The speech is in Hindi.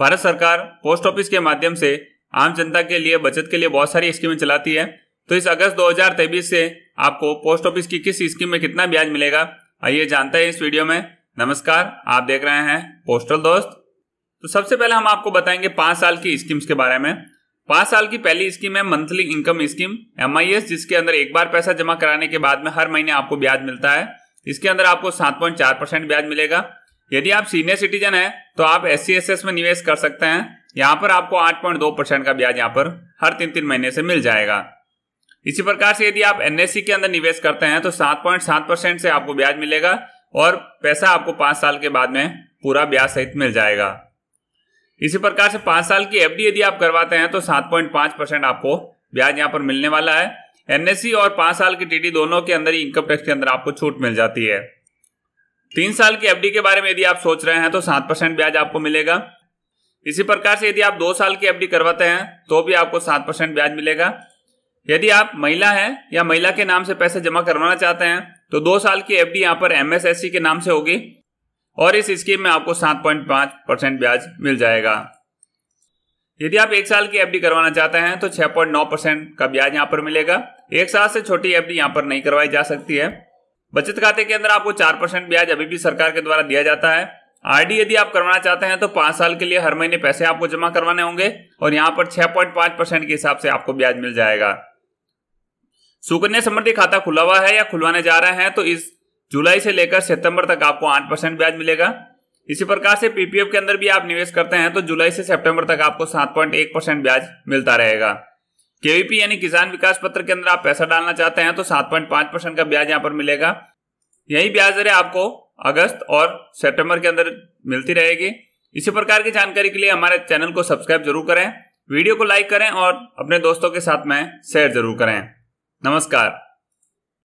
भारत सरकार पोस्ट ऑफिस के माध्यम से आम जनता के लिए बचत के लिए बहुत सारी स्कीमें चलाती है तो इस अगस्त दो से आपको पोस्ट ऑफिस की किस स्कीम में कितना ब्याज मिलेगा आइए जानते हैं इस वीडियो में नमस्कार आप देख रहे हैं पोस्टल दोस्त तो सबसे पहले हम आपको बताएंगे पांच साल की स्कीम्स के बारे में पांच साल की पहली स्कीम है मंथली इनकम स्कीम एम जिसके अंदर एक बार पैसा जमा कराने के बाद में हर महीने आपको ब्याज मिलता है इसके अंदर आपको सात पॉइंट चार परसेंट ब्याज मिलेगा यदि आप सीनियर सिटीजन है तो आप एस सी में निवेश कर सकते हैं यहाँ पर आपको 8.2 परसेंट का ब्याज यहाँ पर हर तीन तीन महीने से मिल जाएगा इसी प्रकार से यदि आप एन e के अंदर निवेश करते हैं तो 7.7 परसेंट से आपको ब्याज मिलेगा और पैसा आपको पांच साल के बाद में पूरा ब्याज सहित मिल जाएगा इसी प्रकार से पांच साल की एफडी यदि आप करवाते हैं तो पांच परसेंट आपको ब्याज यहाँ पर मिलने वाला है एनएससी e और पांच साल की टीडी दोनों के अंदर ही इनकम टैक्स के अंदर आपको छूट मिल जाती है तीन साल की एफडी के बारे में यदि आप सोच रहे हैं तो सात परसेंट ब्याज आपको मिलेगा इसी प्रकार से यदि आप दो साल की एफडी करवाते हैं तो भी आपको सात परसेंट ब्याज मिलेगा यदि आप महिला हैं या महिला के नाम से पैसे जमा करवाना चाहते हैं तो दो साल की डी यहाँ पर सी के नाम से होगी और इस स्कीम में आपको सात पॉइंट पांच परसेंट ब्याज मिल जाएगा यदि आप एक साल की डी करवाना चाहते हैं तो छह पॉइंट नौ परसेंट का ब्याज यहाँ पर मिलेगा एक साल से छोटी डी यहाँ पर नहीं करवाई जा सकती है बचत खाते के अंदर आपको चार परसेंट ब्याज अभी भी सरकार के द्वारा दिया जाता है आरडी यदि आप करवाना चाहते हैं तो पांच साल के लिए हर महीने पैसे आपको जमा करवाने होंगे और यहाँ पर छह पॉइंट पांच परसेंट के हिसाब से आपको ब्याज मिल जाएगा सुकन्या समृद्धि खाता खुला हुआ है या खुलवाने जा रहे हैं तो इस जुलाई से लेकर सितंबर तक आपको आठ परसेंट ब्याज मिलेगा इसी प्रकार से पीपीएफ के अंदर भी आप निवेश करते हैं तो जुलाई से सितंबर तक आपको सात पॉइंट एक परसेंट ब्याज मिलता रहेगा केवीपी यानी किसान विकास पत्र के अंदर आप पैसा डालना चाहते हैं तो सात पॉइंट पांच परसेंट का ब्याज यहाँ पर मिलेगा यही ब्याज दरें आपको अगस्त और सितंबर के अंदर मिलती रहेगी इसी प्रकार की जानकारी के लिए हमारे चैनल को सब्सक्राइब जरूर करें वीडियो को लाइक करें और अपने दोस्तों के साथ में शेयर जरूर करें नमस्कार